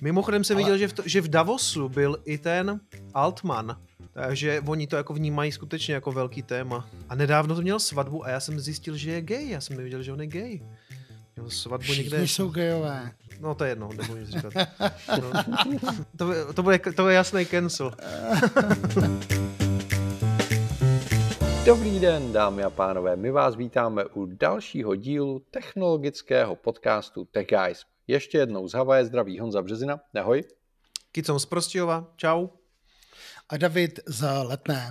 Mimochodem jsem Ale... viděl, že v, to, že v Davosu byl i ten Altman, takže oni to jako vnímají skutečně jako velký téma. A nedávno to měl svatbu a já jsem zjistil, že je gay, já jsem nevěděl, že on je gay. Měl svatbu Všichni někde... jsou gayové. No to je jedno, nebudu nic říkat. No, to, to, bude, to bude jasný cancel. Dobrý den, dámy a pánové, my vás vítáme u dalšího dílu technologického podcastu Tech Guys ještě jednou z Havaje zdraví Honza Březina. Ahoj. Kicom z Prostějova. Čau. A David za letné.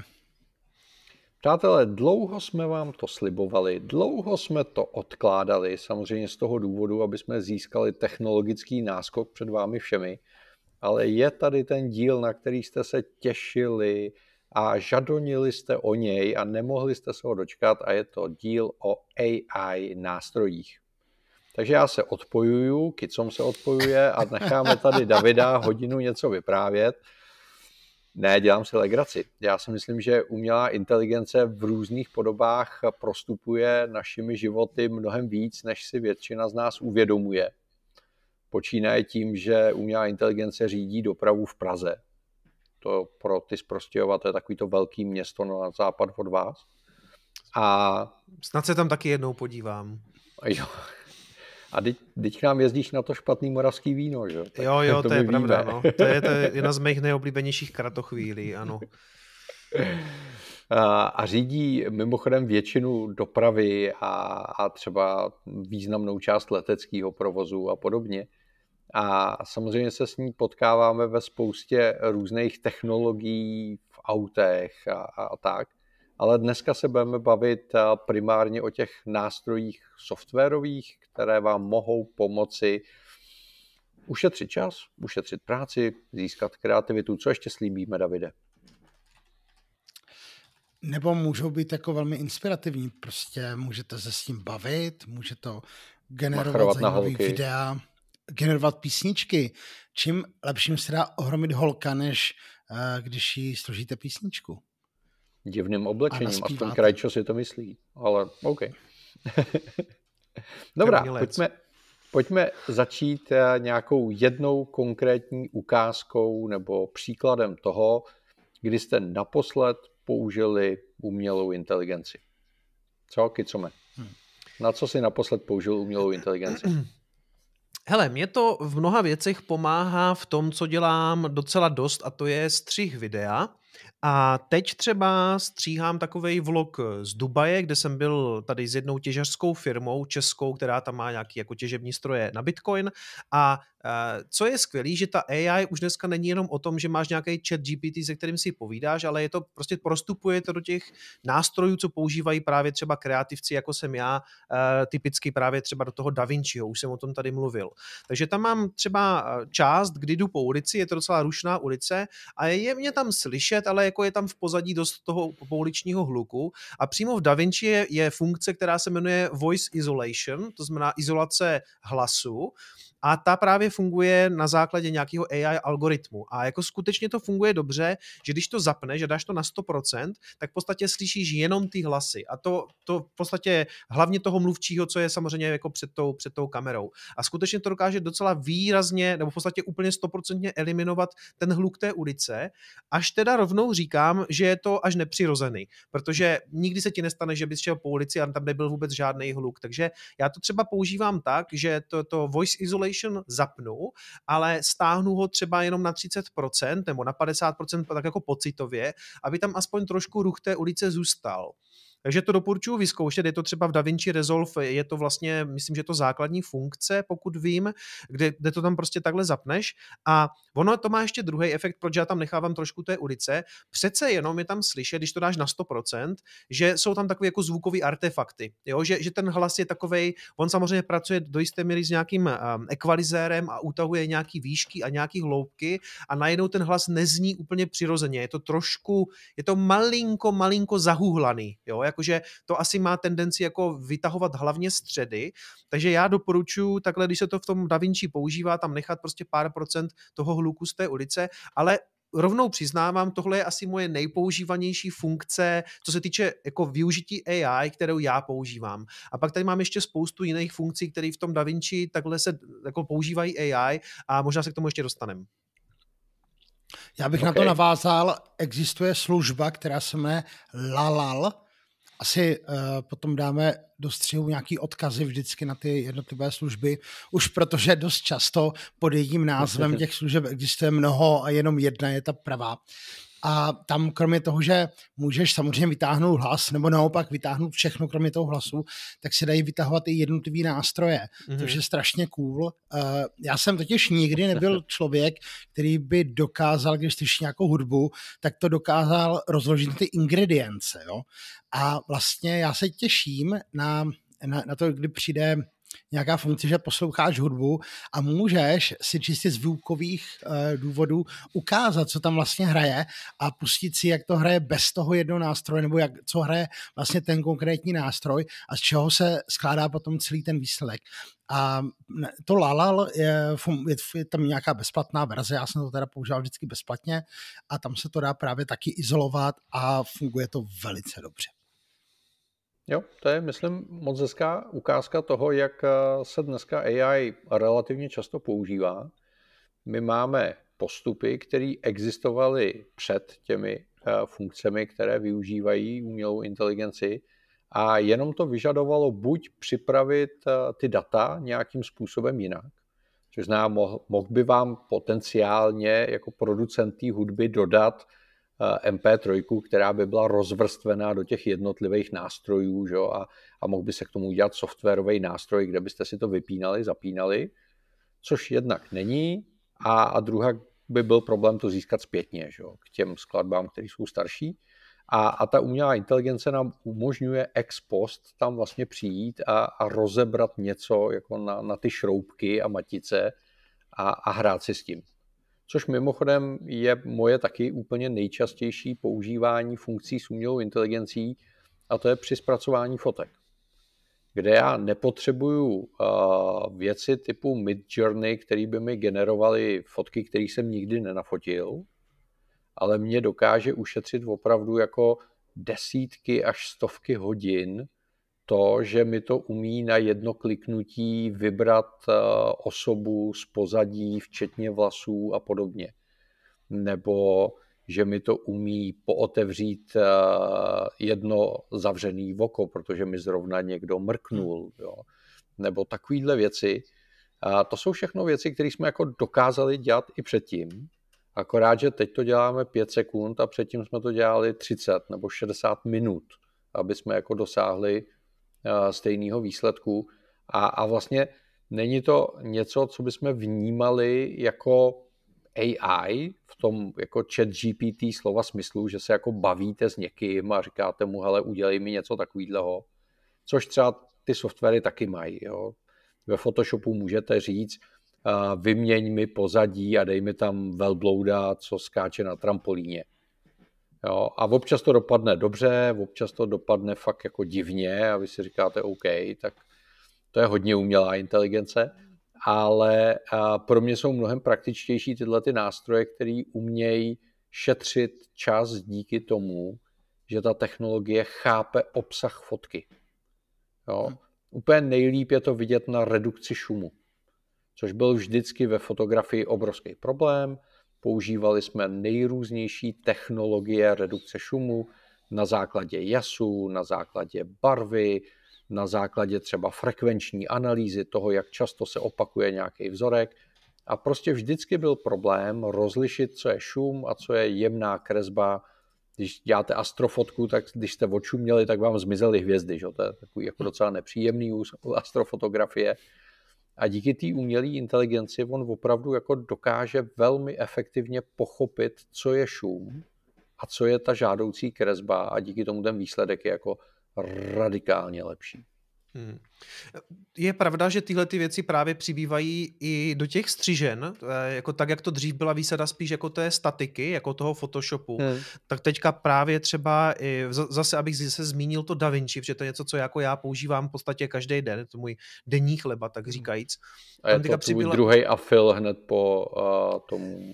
Přátelé, dlouho jsme vám to slibovali, dlouho jsme to odkládali, samozřejmě z toho důvodu, aby jsme získali technologický náskok před vámi všemi, ale je tady ten díl, na který jste se těšili a žadonili jste o něj a nemohli jste se ho dočkat a je to díl o AI nástrojích. Takže já se odpojuju, Kicom se odpojuje a necháme tady Davida hodinu něco vyprávět. Ne, dělám si legraci. Já si myslím, že umělá inteligence v různých podobách prostupuje našimi životy mnohem víc, než si většina z nás uvědomuje. Počínaje tím, že umělá inteligence řídí dopravu v Praze. To pro ty zprostějovat, to je takový to velký město na západ od vás. A... Snad se tam taky jednou podívám. Jo. A teď, teď nám jezdíš na to špatný moravský víno, že? Tak jo, jo, to, to je pravda, no. To je, to je jedna z mých nejoblíbenějších kratochvílí, ano. A, a řídí mimochodem většinu dopravy a, a třeba významnou část leteckého provozu a podobně. A samozřejmě se s ní potkáváme ve spoustě různých technologií v autech a, a tak ale dneska se budeme bavit eh, primárně o těch nástrojích softwarových, které vám mohou pomoci ušetřit čas, ušetřit práci, získat kreativitu. Co ještě slíbíme, Davide? Nebo můžou být jako velmi inspirativní. Prostě můžete se s tím bavit, může to generovat zajímavé videa, generovat písničky. Čím lepším se dá ohromit holka, než eh, když jí složíte písničku divným oblečením. A, a v tom krajčo si to myslí. Ale OK. Dobrá, pojďme, pojďme začít eh, nějakou jednou konkrétní ukázkou nebo příkladem toho, kdy jste naposled použili umělou inteligenci. Co, Kicome? Hm. Na co jsi naposled použil umělou inteligenci? Hele, mě to v mnoha věcech pomáhá v tom, co dělám docela dost, a to je střih videa. A teď třeba stříhám takový vlog eh, z Dubaje, kde jsem byl tady s jednou těžařskou firmou českou, která tam má nějaký jako těžební stroje na Bitcoin. A eh, co je skvělé, že ta AI už dneska není jenom o tom, že máš nějaký chat GPT, se kterým si povídáš, ale je to prostě prostupuje to do těch nástrojů, co používají právě třeba kreativci, jako jsem já, eh, typicky právě třeba do toho Da Vinciho, už jsem o tom tady mluvil. Takže tam mám třeba část, kdy jdu po ulici, je to docela rušná ulice a je mě tam slyšet, ale jako je tam v pozadí dost toho pouličního hluku. A přímo v DaVinci je, je funkce, která se jmenuje voice isolation, to znamená izolace hlasu a ta právě funguje na základě nějakého AI algoritmu. A jako skutečně to funguje dobře, že když to zapneš že dáš to na 100%, tak v podstatě slyšíš jenom ty hlasy. A to, to v podstatě hlavně toho mluvčího, co je samozřejmě jako před tou, před tou kamerou. A skutečně to dokáže docela výrazně, nebo v podstatě úplně 100% eliminovat ten hluk té ulice, až teda rovnou říkám, že je to až nepřirozený, protože nikdy se ti nestane, že bys šel po ulici a tam nebyl vůbec žádný hluk. Takže já to třeba používám tak, že to, to voice isolation Translation zapnu, ale stáhnu ho třeba jenom na 30% nebo na 50%, tak jako pocitově, aby tam aspoň trošku ruch té ulice zůstal. Takže to doporučuji vyzkoušet, je to třeba v DaVinci Resolve, je to vlastně, myslím, že to základní funkce, pokud vím, kde, kde to tam prostě takhle zapneš a ono to má ještě druhý efekt, proč já tam nechávám trošku té ulice, přece jenom je tam slyšet, když to dáš na 100%, že jsou tam takové jako zvukové artefakty, jo? Že, že ten hlas je takový. on samozřejmě pracuje do jisté míry s nějakým um, ekvalizérem a utahuje nějaký výšky a nějaký hloubky a najednou ten hlas nezní úplně přirozeně, je to trošku, je to malinko, malinko zahuhlaný, jo? Jak jakože to asi má tendenci jako vytahovat hlavně středy, takže já doporučuji takhle, když se to v tom Davinci používá, tam nechat prostě pár procent toho hluku z té ulice, ale rovnou přiznávám, tohle je asi moje nejpoužívanější funkce, co se týče jako využití AI, kterou já používám. A pak tady mám ještě spoustu jiných funkcí, které v tom DaVinci takhle se jako používají AI a možná se k tomu ještě dostaneme. Já bych okay. na to navázal, existuje služba, která se jmenuje Lalal, asi uh, potom dáme do střihu nějaký odkazy vždycky na ty jednotlivé služby, už protože dost často pod jedním názvem těch služeb existuje mnoho a jenom jedna je ta pravá. A tam kromě toho, že můžeš samozřejmě vytáhnout hlas, nebo naopak vytáhnout všechno kromě toho hlasu, tak se dají vytahovat i jednotlivý nástroje, mm-hmm. což je strašně cool. Uh, já jsem totiž nikdy nebyl člověk, který by dokázal, když slyší nějakou hudbu, tak to dokázal rozložit ty ingredience. Jo? A vlastně já se těším na, na, na to, kdy přijde nějaká funkce, že posloucháš hudbu a můžeš si čistě z výukových eh, důvodů ukázat, co tam vlastně hraje a pustit si, jak to hraje bez toho jednoho nástroje, nebo jak, co hraje vlastně ten konkrétní nástroj a z čeho se skládá potom celý ten výsledek. A to Lalal je, je, je tam nějaká bezplatná verze, já jsem to teda používal vždycky bezplatně a tam se to dá právě taky izolovat a funguje to velice dobře. Jo, to je, myslím, moc hezká ukázka toho, jak eh, se dneska AI relativně často používá. My máme postupy, které existovaly před těmi eh, funkcemi, které využívají umělou inteligenci a jenom to vyžadovalo buď připravit eh, ty data nějakým způsobem jinak, což znamená, mohl, mohl by vám potenciálně jako producent té hudby dodat Eh, MP3, která by byla rozvrstvená do těch jednotlivých nástrojů že a, a mohl by se k tomu udělat softwarový nástroj, kde byste si to vypínali, zapínali, což jednak není a, a druhá by byl problém to získat zpětně že k těm skladbám, které jsou starší. A, a ta umělá inteligence nám umožňuje ex post tam vlastně přijít a, a rozebrat něco jako na, na ty šroubky a matice a, a hrát si s tím což mimochodem je moje taky úplně nejčastější používání funkcí s umělou inteligencí, a to je při zpracování fotek, kde já nepotřebuju uh, věci typu Mid Journey, který by mi generovaly fotky, které jsem nikdy nenafotil, ale mě dokáže ušetřit opravdu jako desítky až stovky hodin to, že mi to umí na jedno kliknutí vybrat eh, osobu z pozadí, včetně vlasů a podobně. Nebo že mi to umí pootevřít eh, jedno zavřený oko, protože mi zrovna někdo mrknul. Hmm. Jo. Nebo takovýhle věci. A to jsou všechno věci, které jsme jako dokázali dělat i předtím. Akorát, že teď to děláme 5 sekund a předtím jsme to dělali 30 nebo 60 minut, aby jsme jako dosáhli Eh, stejného výsledku. A, a vlastně není to něco, co bychom vnímali jako AI v tom jako chat GPT slova smyslu, že se jako bavíte s někým a říkáte mu, hele, udělej mi něco takového, což třeba ty softwary taky mají. Jo. Ve Photoshopu můžete říct, eh, vyměň mi pozadí a dej mi tam velblouda, co skáče na trampolíně. Jo, a občas to dopadne dobře, občas to dopadne fakt jako divně a vy si říkáte OK, tak to je hodně umělá inteligence, ale pro mě jsou mnohem praktičtější tyhle ty nástroje, které umějí šetřit čas díky tomu, že ta technologie chápe obsah fotky. Jo? Hmm. Úplně nejlíp je to vidět na redukci šumu, což byl vždycky ve fotografii obrovský problém – Používali jsme nejrůznější technologie redukce šumu na základě jasu, na základě barvy, na základě třeba frekvenční analýzy toho, jak často se opakuje nějaký vzorek. A prostě vždycky byl problém rozlišit, co je šum a co je jemná kresba. Když děláte astrofotku, tak když jste očuměli, tak vám zmizely hvězdy. Že? To je takový jako docela nepříjemný u astrofotografie. A díky té umělé inteligenci on opravdu jako dokáže velmi efektivně pochopit, co je šum a co je ta žádoucí kresba a díky tomu ten výsledek je jako radikálně lepší. Hmm. Je pravda, že tyhle ty věci právě přibývají i do těch střižen, eh, jako tak, jak to dřív byla výsada spíš jako té statiky, jako toho Photoshopu, hmm. tak teďka právě třeba, i zase abych se zmínil to DaVinci, protože to je něco, co jako já používám v podstatě každý den, je to můj denní chleba, tak hmm. říkajíc. A je to přibyla... druhý afil hned po uh, eh, tomu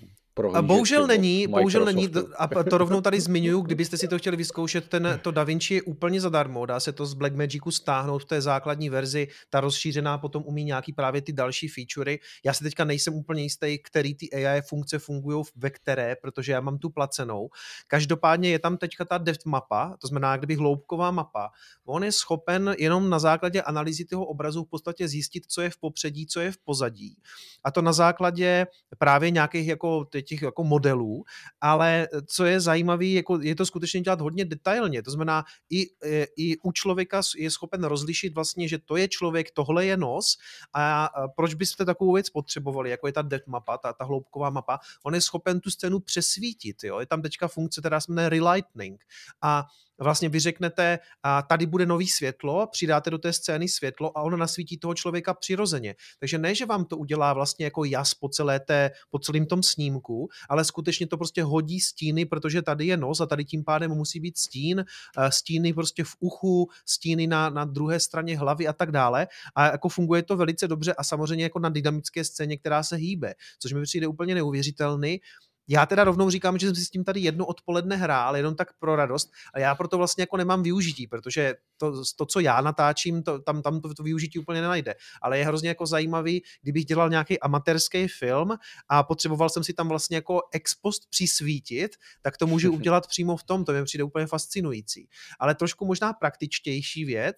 a Bohužel není, bohužel není, a to rovnou tady zmiňuju, kdybyste si to chtěli vyzkoušet, ten, to DaVinci je úplně zadarmo, dá se to z Blackmagicu stáhnout v té základní verzi, ta rozšířená potom umí nějaký právě ty další featurey. Já si teďka nejsem úplně jistý, který ty AI funkce fungují ve které, protože já mám tu placenou. Každopádně je tam teďka ta depth mapa, to znamená kdyby hloubková mapa. On je schopen jenom na základě analýzy toho obrazu v podstatě zjistit, co je v popředí, co je v pozadí. A to na základě právě nějakých jako teď těch jako modelů, ale e, co je zajímavé, jako je to skutečně dělat hodně detailně, to znamená i, e, i u člověka je schopen rozlišit vlastně, že to je člověk, tohle je nos a proč byste takovou věc potřebovali, jako je ta depth mapa, ta, ta hloubková mapa, on je schopen tu scénu přesvítit, jo? je tam teďka funkce, která se jmenuje Relightning a vlastně vy řeknete, a tady bude nový světlo, přidáte do té scény světlo a ono nasvítí toho člověka přirozeně. Takže ne, že vám to udělá vlastně jako jas po, celé té, po celém tom snímku, ale skutečně to prostě hodí stíny, protože tady je nos a tady tím pádem musí být stín, eh, stíny prostě v uchu, stíny na, na druhé straně hlavy a tak dále. A jako funguje to velice dobře a samozřejmě jako na dynamické scéně, která se hýbe, což mi přijde úplně neuvěřitelný, já teda rovnou říkám, že jsem si s tím tady jedno odpoledne hrál, jenom tak pro radost, a já proto vlastně jako nemám využití, protože to, to co já natáčím, to, tam, tam to, to využití úplně nenajde. Ale je hrozně jako zajímavý, kdybych dělal nějaký amatérský film a potřeboval jsem si tam vlastně jako ex post přisvítit, tak to můžu udělat přímo v tom, to mi přijde úplně fascinující. Ale trošku možná praktičtější věc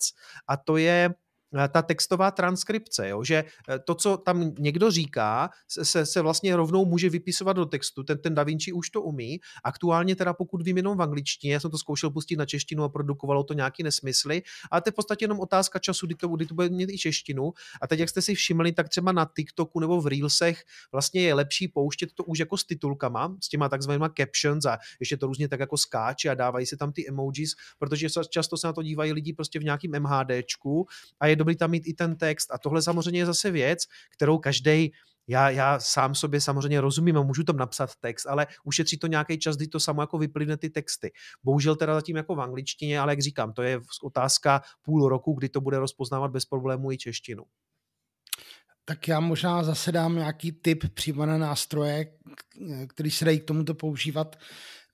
a to je Eh, ta textová transkripce, jo? že eh, to, co tam někdo říká, se, se vlastně rovnou může vypisovat do textu, ten, ten Da Vinci už to umí. Aktuálně teda pokud vím jenom v angličtině, já jsem to zkoušel pustit na češtinu a produkovalo to nějaký nesmysly, ale to je v podstatě jenom otázka času, kdy to, kdy to bude mít i češtinu. A teď, jak jste si všimli, tak třeba na TikToku nebo v Reelsech vlastně je lepší pouštět to už jako s titulkama, s těma takzvanýma captions a ještě to různě tak jako skáče a dávají se tam ty emojis, protože často se na to dívají lidi prostě v nějakým MHDčku a je dobrý tam mít i ten text. A tohle samozřejmě je zase věc, kterou každý já, já sám sobě samozřejmě rozumím a můžu tam napsat text, ale ušetří to nějaký čas, kdy to samo jako vyplyne ty texty. Bohužel teda zatím jako v angličtině, ale jak říkám, to je otázka půl roku, kdy to bude rozpoznávat bez problémů i češtinu. Tak já možná zase dám nějaký tip přímo na nástroje, který se dají k tomuto používat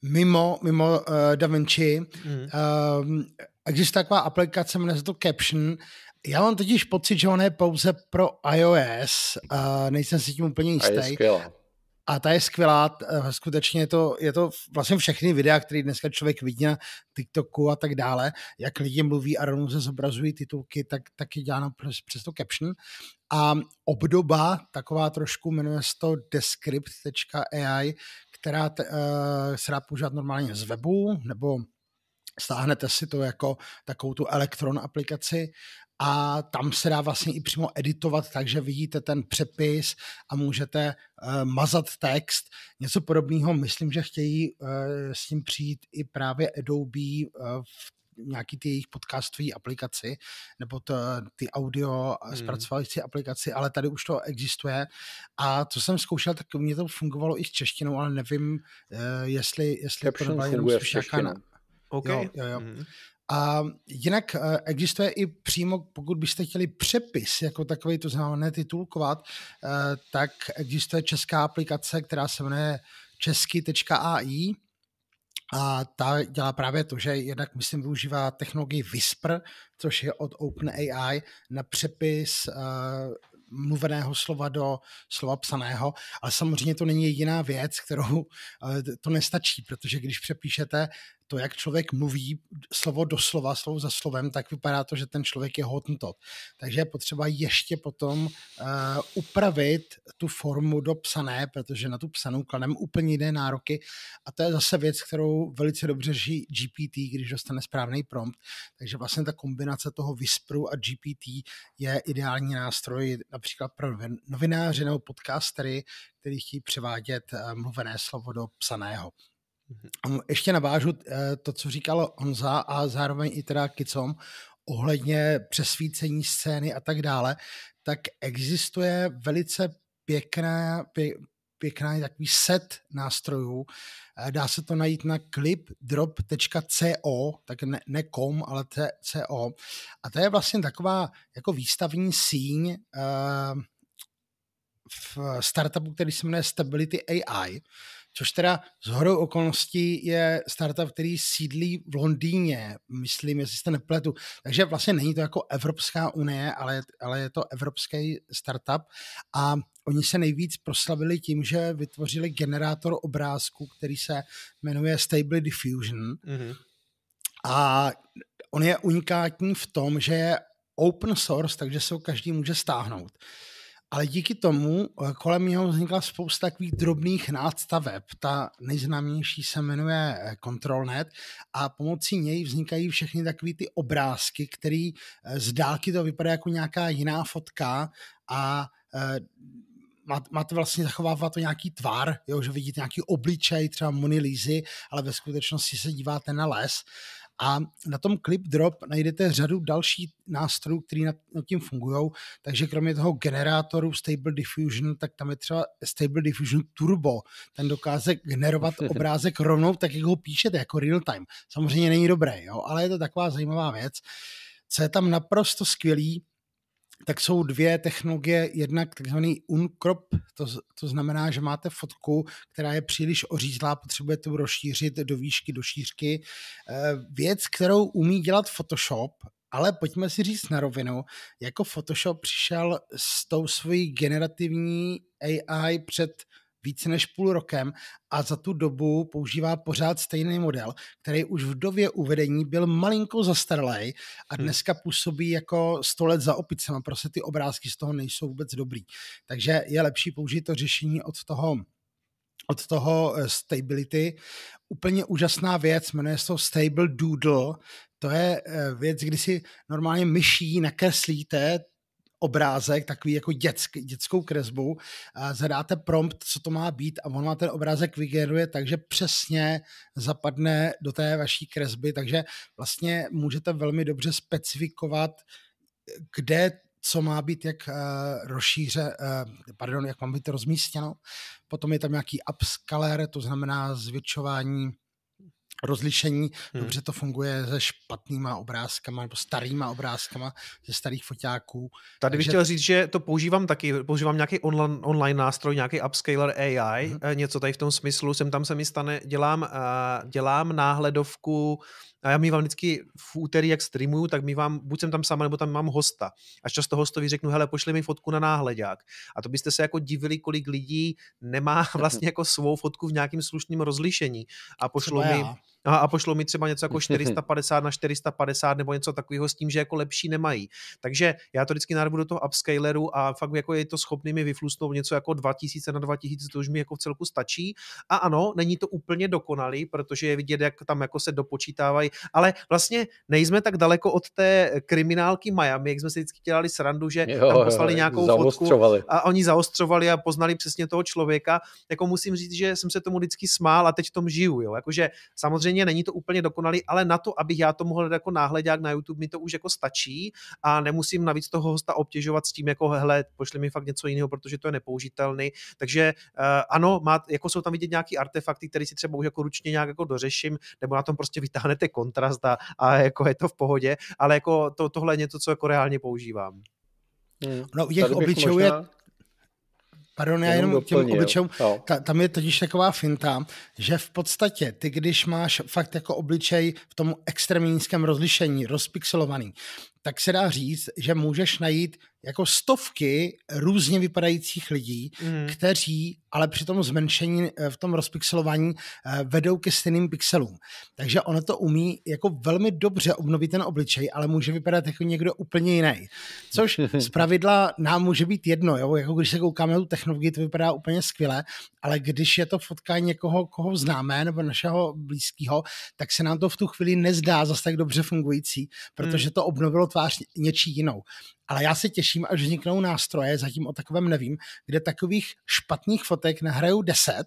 mimo, mimo uh, eh, DaVinci. Mm. Uh, ehm, existuje taková aplikace, jmenuje se to Caption já mám totiž pocit, že on je pouze pro iOS, a nejsem si tím úplně jistý. A je skvělá. A ta je skvělá, eh, skutečně je to, je to vlastně všechny videa, které dneska člověk vidí na TikToku a tak dále, jak lidi mluví a rovnou se zobrazují titulky, tak, tak je děláno přes, přes to caption. A obdoba, taková trošku, jmenuje se to descript.ai, která t, uh, se dá používat normálně z webu nebo stáhnete si to jako takovou tu elektron aplikaci a tam se dá vlastně i přímo editovat, takže vidíte ten přepis a můžete uh, mazat text. Něco podobného, myslím, že chtějí uh, s tím přijít i právě Adobe uh, v nějaký ty jejich podcastové aplikaci nebo to, ty audio hmm. zpracovající aplikaci, ale tady už to existuje a to jsem zkoušel, tak mě to fungovalo i s češtinou, ale nevím, uh, jestli, jestli to jenom Okay. Jo, jo, jo. Mm-hmm. A jinak eh, existuje i přímo, pokud byste chtěli přepis, jako takový, to znamená titulkovat, eh, tak existuje česká aplikace, která se jmenuje česky.ai a ta dělá právě to, že jednak, myslím, využívá technologii Whisper, což je od OpenAI, na přepis eh, mluveného slova do slova psaného, ale samozřejmě to není jediná věc, kterou to nestačí, protože když přepíšete to, jak člověk mluví slovo do slova, slovo za slovem, tak vypadá to, že ten člověk je hotntot. Takže je potřeba ještě potom uh, upravit tu formu do psané, protože na tu psanou kladem úplně jiné nároky a to je zase věc, kterou velice dobře řeší GPT, když dostane správný prompt. Takže vlastně ta kombinace toho Whisperu a GPT je ideální nástroj například pro novináře nebo podcastery, který chtějí převádět eh, mluvené slovo do psaného. Mhm. Ještě navážu eh, to, co říkal Honza a zároveň i teda Kicom ohledně přesvícení scény a tak dále, tak existuje velice pěkné, pě, pěkný takový set nástrojů. Eh, dá se to najít na clipdrop.co, tak ne, ne com, ale co. A to je vlastně taková jako výstavní síň uh, v startupu, který se jmenuje Stability AI, což teda z horou okolností je startup, který sídlí v Londýně, myslím, jestli se nepletu. Takže vlastně není to jako Evropská unie, ale, ale je to evropský startup a oni se nejvíc proslavili tím, že vytvořili generátor obrázku, který se jmenuje Stable Diffusion mm-hmm. a on je unikátní v tom, že je open source, takže se ho každý může stáhnout ale díky tomu eh, kolem něho vznikla spousta takových drobných nádstaveb. Ta nejznámější se jmenuje eh, ControlNet a pomocí něj vznikají všechny takové ty obrázky, které eh, z dálky to vypadá jako nějaká jiná fotka a máte vlastně zachovává to nějaký tvar, jo, že vidíte nějaký obličej, třeba Monilízy, ale ve skutečnosti se díváte na les. A na tom Clip Drop najdete řadu dalších nástrojů, které nad, nad tím fungují. Takže kromě toho generátoru Stable Diffusion, tak tam je třeba Stable Diffusion Turbo. Ten dokáže generovat obrázek rovnou, tak jak ho píšete, jako real time. Samozřejmě není dobré, jo? ale je to taková zajímavá věc. Co je tam naprosto skvělý, tak jsou dvě technologie. Jednak takzvaný uncrop, to, to znamená, že máte fotku, která je příliš ořízlá, potřebujete rozšířit do výšky, do šířky. Eh, věc, kterou umí dělat Photoshop, ale pojďme si říct na rovinu, jako Photoshop přišel s tou svojí generativní AI před více než půl rokem a za tu dobu používá pořád stejný model, který už v době uvedení byl malinko zastarlej a hmm. dneska působí jako 100 let za opicema. Prostě ty obrázky z toho nejsou vůbec dobrý. Takže je lepší použít to řešení od toho od toho eh, stability. Úplně úžasná věc, jmenuje se to Stable Doodle. To je eh, věc, kdy si normálně myší nakreslíte obrázek, takový jako dětsk, dětskou kresbu, zadáte prompt, co to má být a on má ten obrázek vygeneruje takže přesně zapadne do té vaší kresby, takže vlastně můžete velmi dobře specifikovat, kde co má být jak eh, rozšíře, eh, pardon, jak má být rozmístěno. Potom je tam nějaký upscaler, to znamená zvětšování rozlišení, hmm. dobře to funguje se špatnýma obrázkama nebo starýma obrázkama ze starých foťáků. Tady bych chtěl říct, že to používám taky, používám nějaký online, online nástroj, nějaký upscaler AI, hmm. Eh, něco tady v tom smyslu, jsem tam se mi stane, dělám, eh, dělám náhledovku a já mývám vždycky v úterý, jak streamuju, tak mývám, buď jsem tam sama, nebo tam mám hosta. A často hostovi řeknu, hele, pošli mi fotku na náhledák. A to byste se jako divili, kolik lidí nemá vlastně jako svou fotku v nějakém slušném rozlišení. A pošlo mi, a, a pošlou mi třeba něco jako 450 na 450 nebo něco takového s tím, že jako lepší nemají. Takže já to vždycky narvu do toho upscaleru a fakt jako je to schopný mi vyflusnout něco jako 2000 na 2000, to už mi jako v celku stačí. A ano, není to úplně dokonalý, protože je vidět, jak tam jako se dopočítávají, ale vlastně nejsme tak daleko od té kriminálky Miami, jak jsme si vždycky dělali srandu, že jo, tam poslali nějakou fotku a oni zaostřovali a poznali přesně toho člověka. Jako musím říct, že jsem se tomu vždycky smál a teď v tom žiju. Jo. Jakože samozřejmě samozřejmě není to úplně dokonalý, ale na to, abych já to mohl jako náhledák na YouTube, mi to už jako stačí a nemusím navíc toho hosta obtěžovat s tím, jako hele, pošli mi fakt něco jiného, protože to je nepoužitelný. Takže eh, ano, má, jako jsou tam vidět nějaký artefakty, které si třeba už jako ručně nějak jako dořeším, nebo na tom prostě vytáhnete kontrast a, a jako je to v pohodě, ale jako to, tohle je něco, co jako reálně používám. Hmm. No, těch obličejů možná... je Pardon, já jenom doplnil. těm obličejům, ta, tam je totiž taková finta, že v podstatě ty, když máš fakt jako obličej v tom extrémně nízkém rozlišení, rozpixelovaný, tak se dá říct, že můžeš najít jako stovky různě vypadajících lidí, mm. kteří ale při tom zmenšení eh, v tom rozpixelování eh, vedou ke stejným pixelům. Takže ono to umí jako velmi dobře obnovit ten obličej, ale může vypadat jako někdo úplně jiný. Což z pravidla nám může být jedno, jo? jako když se koukáme na tu technologii, to vypadá úplně skvěle, ale když je to fotka někoho, koho známe nebo našeho blízkého, tak se nám to v tu chvíli nezdá zase tak dobře fungující, protože mhm. to obnovilo tvář něčí jinou. Ale já se těším, až vzniknou nástroje, zatím o takovém nevím, kde takových špatných fotek nahrajou deset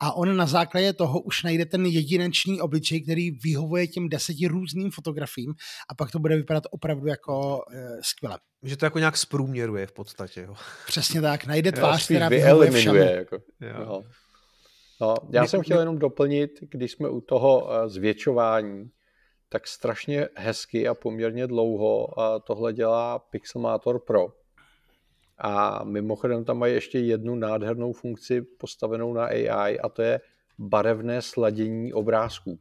a on na základě toho už najde ten jedinečný obličej, který vyhovuje těm deseti různým fotografiím a pak to bude vypadat opravdu jako e, skvěle. Že to jako nějak zprůměruje v podstatě. Jo. Přesně tak, najde tvář, jo, která vyhovuje Jako. Jo. Jo. No, já my, jsem chtěl my... jenom doplnit, když jsme u toho eh, zvětšování, tak strašně hezky a poměrně dlouho tohle dělá Pixelmator Pro. A mimochodem tam mají ještě jednu nádhernou funkci postavenou na AI a to je barevné sladění obrázků,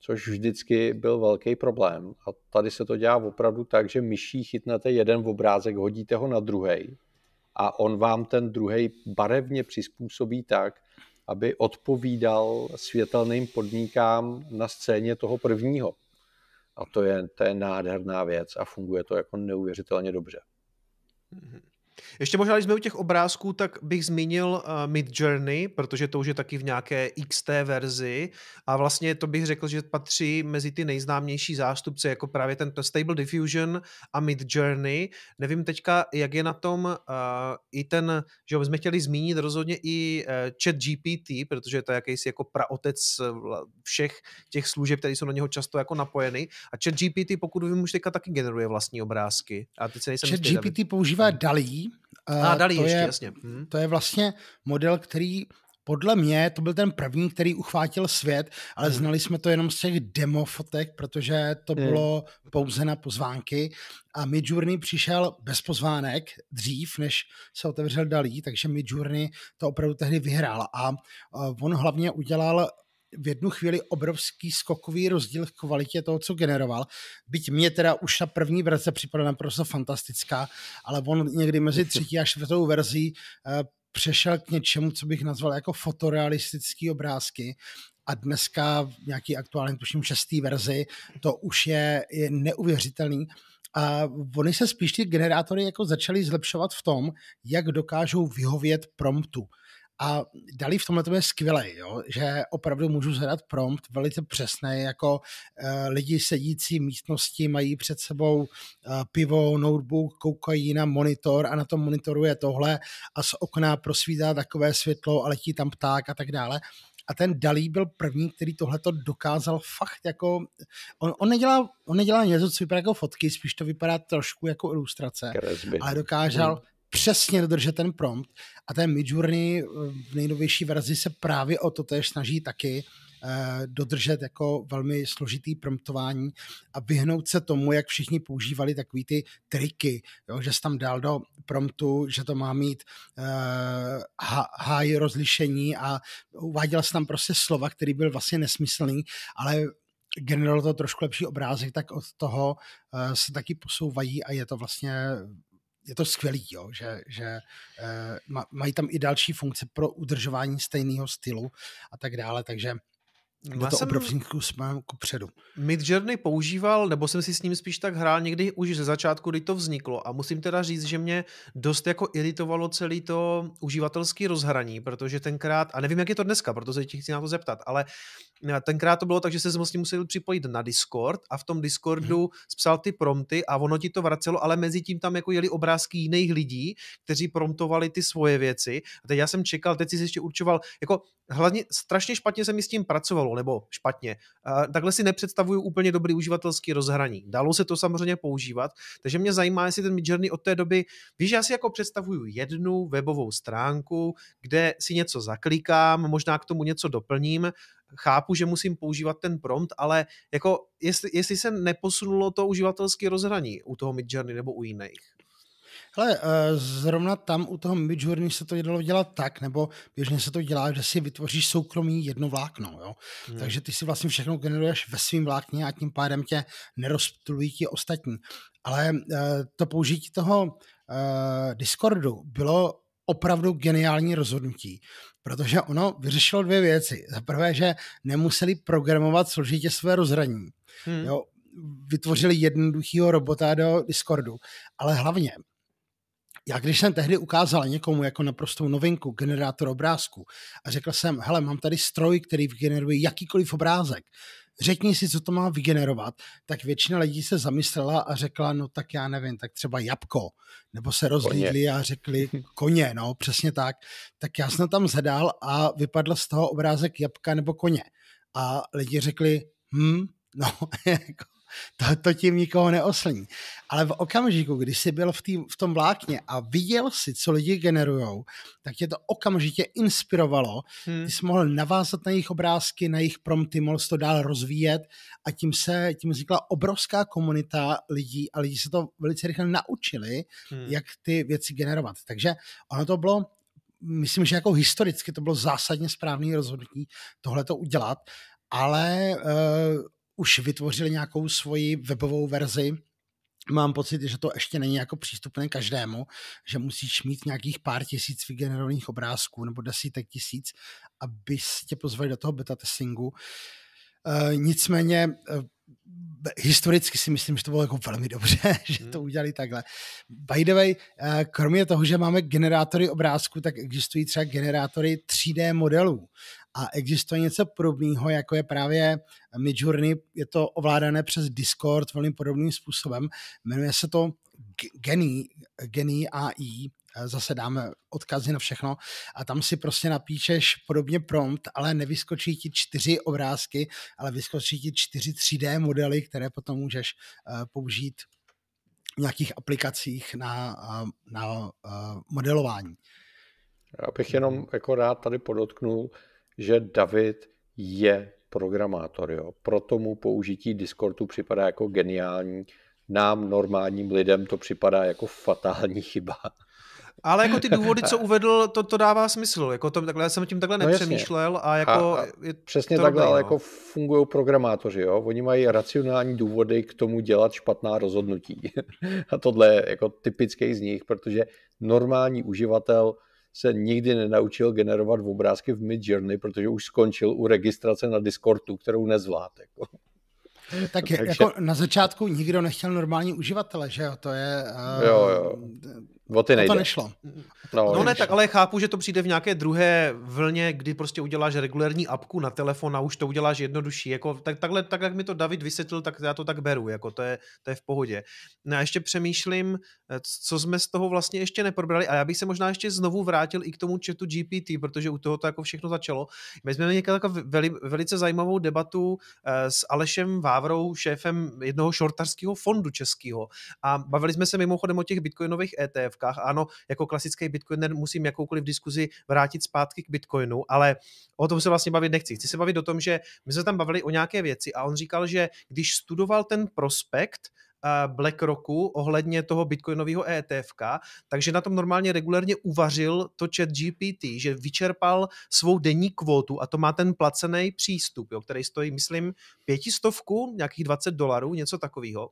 což vždycky byl velký problém. A tady se to dělá opravdu tak, že myší chytnete jeden obrázek, hodíte ho na druhý a on vám ten druhý barevně přizpůsobí tak, aby odpovídal světelným podmínkám na scéně toho prvního. A to je, to je nádherná věc a funguje to jako neuvěřitelně dobře. Mm-hmm. Ještě možná, když jsme u těch obrázků, tak bych zmínil uh, eh, Mid Journey, protože to už je taky v nějaké XT verzi a vlastně to bych řekl, že patří mezi ty nejznámější zástupce, jako právě ten Stable Diffusion a Mid Journey. Nevím teďka, jak je na tom uh, i ten, že bychom chtěli zmínit rozhodně i uh, eh, chat GPT, protože to je jakýsi jako praotec všech těch služeb, které jsou na něho často jako napojeny. A chat GPT, pokud vím, už teďka taky generuje vlastní obrázky. A teď se nejsem chat GPT používá hm. Dalí, Eh, a dali to ještě, je, jasně. Hmm. To je vlastně model, který podle mě to byl ten první, který uchvátil svět, ale hmm. znali jsme to jenom z těch demofotek, protože to hmm. bylo pouze na pozvánky a Midjourney přišel bez pozvánek dřív, než se otevřel Dalí, takže Midjourney to opravdu tehdy vyhrál a eh, on hlavně udělal v jednu chvíli obrovský skokový rozdíl v kvalitě toho, co generoval. Byť mě teda už ta první verze připadala naprosto fantastická, ale on někdy mezi třetí a čtvrtou verzí eh, přešel k něčemu, co bych nazval jako fotorealistické obrázky a dneska v nějaký aktuální, tuším, šestý verzi, to už je, je neuvěřitelný. A oni se spíš ty generátory jako začaly zlepšovat v tom, jak dokážou vyhovět promptu. A Dalí v tomhle to je skvělé, jo? že opravdu můžu zadat prompt velice přesné, jako e, lidi sedící v místnosti mají před sebou e, pivo, notebook, koukají na monitor a na tom monitoru je tohle a z okna prosvítá takové světlo a letí tam pták a tak dále. A ten Dalí byl první, který tohle to dokázal fakt jako... On, on, nedělá, on nedělá něco, co vypadá jako fotky, spíš to vypadá trošku jako ilustrace. Kresby. Ale dokázal, hmm přesně dodržet ten prompt a ten Midjourney eh, v nejnovější verzi se právě o to tež snaží taky eh, dodržet jako velmi složitý promptování a vyhnout se tomu, jak všichni používali takový ty triky, jo, že jsi tam dal do promptu, že to má mít uh, eh, high rozlišení a uváděl jsi tam prostě slova, který byl vlastně nesmyslný, ale generoval to trošku lepší obrázek, tak od toho uh, se taky posouvají a je to vlastně je to skvělý, jo, že, že eh, mají tam i další funkce pro udržování stejného stylu a tak dále, takže já to jsem obrovský kus mám ku předu. Midjourney používal, nebo jsem si s ním spíš tak hrál někdy už ze začátku, kdy to vzniklo. A musím teda říct, že mě dost jako iritovalo celý to uživatelský rozhraní, protože tenkrát, a nevím, jak je to dneska, proto se tě chci na to zeptat, ale eh, tenkrát to bylo tak, že se vlastně musel připojit na Discord a v tom Discordu hmm. psal ty prompty a ono ti to vracelo, ale mezi tím tam jako jeli obrázky jiných lidí, kteří promptovali ty svoje věci. A teď já jsem čekal, teď si ještě určoval, jako hlavně strašně špatně se mi s tím pracovalo nebo špatně. Takhle si nepředstavuju úplně dobrý uživatelský rozhraní. Dalo se to samozřejmě používat, takže mě zajímá, jestli ten Midjourney od té doby, víš, já si jako představuju jednu webovou stránku, kde si něco zaklikám, možná k tomu něco doplním, chápu, že musím používat ten prompt, ale jako jestli, jestli se neposunulo to uživatelské rozhraní u toho Midjourney nebo u jiných. Hele, eh, zrovna tam u toho Midjourney se to dalo dělat tak, nebo běžně se to dělá, že si vytvoříš soukromý jedno vlákno. Jo? Hmm. Takže ty si vlastně všechno generuješ ve svém vlákně a tím pádem tě nerozptulují ti ostatní. Ale eh, to použití toho eh, Discordu bylo opravdu geniální rozhodnutí, protože ono vyřešilo dvě věci. Za prvé, že nemuseli programovat složitě své rozhraní. Hmm. Jo, vytvořili jednoduchýho robota do Discordu, ale hlavně já když jsem tehdy ukázal někomu jako naprostou novinku generátor obrázku a řekl jsem, hele, mám tady stroj, který vygeneruje jakýkoliv obrázek, řekni si, co to má vygenerovat, tak většina lidí se zamyslela a řekla, no tak já nevím, tak třeba jabko, nebo se rozlídli a řekli koně, no přesně tak. Tak já jsem tam zadal a vypadl z toho obrázek jabka nebo koně. A lidi řekli, hm, no, jako, to, to tím nikoho neoslní. Ale v okamžiku, kdy jsi byl v, tý, v tom vlákně a viděl si, co lidi generujou, tak tě to okamžitě inspirovalo. Hmm. Ty jsi mohl navázat na jejich obrázky, na jejich prompty, mohl jsi to dál rozvíjet a tím se tím vznikla obrovská komunita lidí a lidi se to velice rychle naučili, hmm. jak ty věci generovat. Takže ono to bylo myslím, že jako historicky to bylo zásadně správný rozhodnutí tohle to udělat, ale eh, už vytvořili nějakou svoji webovou verzi, mám pocit, že to ještě není jako přístupné každému, že musíš mít nějakých pár tisíc vygenerovaných obrázků nebo desítek tisíc, aby tě pozvali do toho beta testingu. E, nicméně e, historicky si myslím, že to bylo jako velmi dobře, že hmm. to udělali takhle. By the way, e, kromě toho, že máme generátory obrázků, tak existují třeba generátory 3D modelů a existuje něco podobného, jako je právě Midjourney, je to ovládané přes Discord velmi podobným způsobem. Jmenuje se to Genie, Genie AI, zase dáme odkazy na všechno a tam si prostě napíšeš podobně prompt, ale nevyskočí ti čtyři obrázky, ale vyskočí ti čtyři 3D modely, které potom můžeš eh, použít v nějakých aplikacích na, eh, na eh, modelování. Já bych jenom jako rád tady podotknul, že David je programátor, jo. Proto mu použití Discordu připadá jako geniální, nám, normálním lidem, to připadá jako fatální chyba. Ale jako ty důvody, co uvedl, to, to dává smysl. Jako to, takhle jsem tím takhle no nepřemýšlel. A jako a, a je přesně to takhle, dobrý, ale no. jako fungují programátoři. Jo? Oni mají racionální důvody k tomu dělat špatná rozhodnutí. a tohle je jako typický z nich, protože normální uživatel se nikdy nenaučil generovat v obrázky v Midjourney, protože už skončil u registrace na Discordu, kterou nezvlád. Jako. Tak je, Takže... jako na začátku nikdo nechtěl normální uživatele, že jo? To je... Uh... Jo, eh, jo. O ty nejde. O to nešlo. No, no ne, tak ale chápu, že to přijde v nějaké druhé vlně, kdy prostě uděláš regulární apku na telefon a už to uděláš jednodušší. Jako, tak, takhle, tak jak mi to David vysvětlil, tak já to tak beru, jako to je, to je v pohodě. No a ještě přemýšlím, eh, co jsme z toho vlastně ještě neprobrali a já bych se možná ještě znovu vrátil i k tomu chatu GPT, protože u toho to jako všechno začalo. My jsme měli takovou veli, velice zajímavou debatu eh, s Alešem Vávrou, šéfem jednoho šortarského fondu českého a bavili jsme se mimochodem o těch bitcoinových ETF, otázkách. Ano, jako klasický bitcoiner musím jakoukoliv diskuzi vrátit zpátky k bitcoinu, ale o tom se vlastně bavit nechci. Chci se bavit o tom, že my jsme tam bavili o nějaké věci a on říkal, že když studoval ten prospekt, eh, BlackRocku ohledně toho bitcoinového ETF, takže na tom normálně regulérně uvařil to chat GPT, že vyčerpal svou denní kvótu a to má ten placený přístup, jo, který stojí, myslím, pětistovku, nějakých 20 dolarů, něco takového.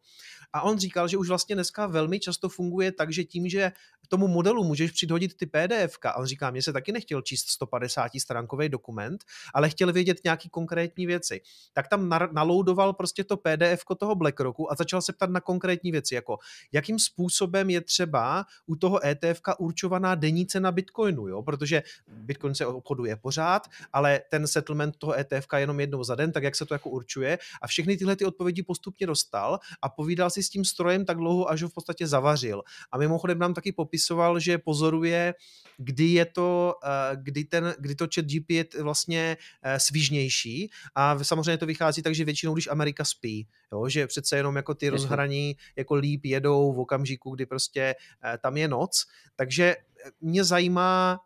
A on říkal, že už vlastně dneska velmi často funguje tak, že tím, že tomu modelu můžeš přidhodit ty PDF, a on říká, mě se taky nechtěl číst 150 stránkový dokument, ale chtěl vědět nějaký konkrétní věci. Tak tam naloudoval prostě to PDF toho BlackRocku a začal se ptat na konkrétní věci, jako jakým způsobem je třeba u toho ETF určovaná denní cena Bitcoinu, jo? protože Bitcoin se obchoduje pořád, ale ten settlement toho ETF jenom jednou za den, tak jak se to jako určuje. A všechny tyhle ty odpovědi postupně dostal a povídal si s tím strojem tak dlouho, až ho v podstatě zavařil. A mimochodem nám taky popisoval, že pozoruje, kdy je to, eh, kdy, ten, kdy to chat GP je vlastně eh, svížnější. a samozřejmě to vychází tak, že většinou, když Amerika spí, jo, že přece jenom jako ty rozhraní jako líp jedou v okamžiku, kdy prostě eh, tam je noc, takže mě zajímá,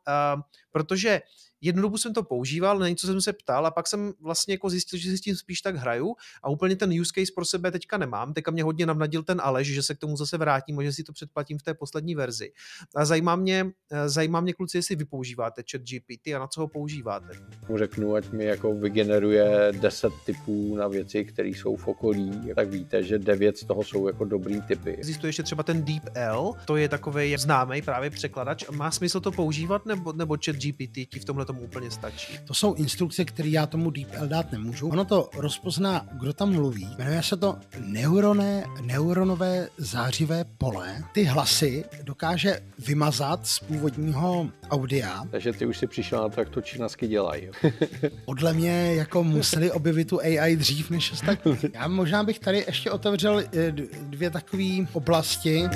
protože jednu dobu jsem to používal, na něco jsem se ptal a pak jsem vlastně jako zjistil, že si s tím spíš tak hraju a úplně ten use case pro sebe teďka nemám. Teďka mě hodně navnadil ten Aleš, že se k tomu zase vrátím, že si to předplatím v té poslední verzi. A zajímá mě, eh, zajímá mě kluci, jestli vy používáte chat GPT a na co ho používáte. Řeknu, ať mi jako vygeneruje 10 typů na věci, které jsou v okolí, tak víte, že 9 z toho jsou jako dobrý typy. Existuje ještě třeba ten DeepL, to je takový známý právě překladač. Má smysl to používat nebo, nebo chat GPT ti v tomhle tomu úplně stačí. To jsou instrukce, které já tomu DeepL dát nemůžu. Ono to rozpozná, kdo tam mluví. Jmenuje se to neuroné, neuronové zářivé pole. Ty hlasy dokáže vymazat z původního audia. Takže ty už si přišel na to, jak to čínasky dělají. Podle mě jako museli objevit tu AI dřív než ostatní. Já možná bych tady ještě otevřel eh, dvě takové oblasti.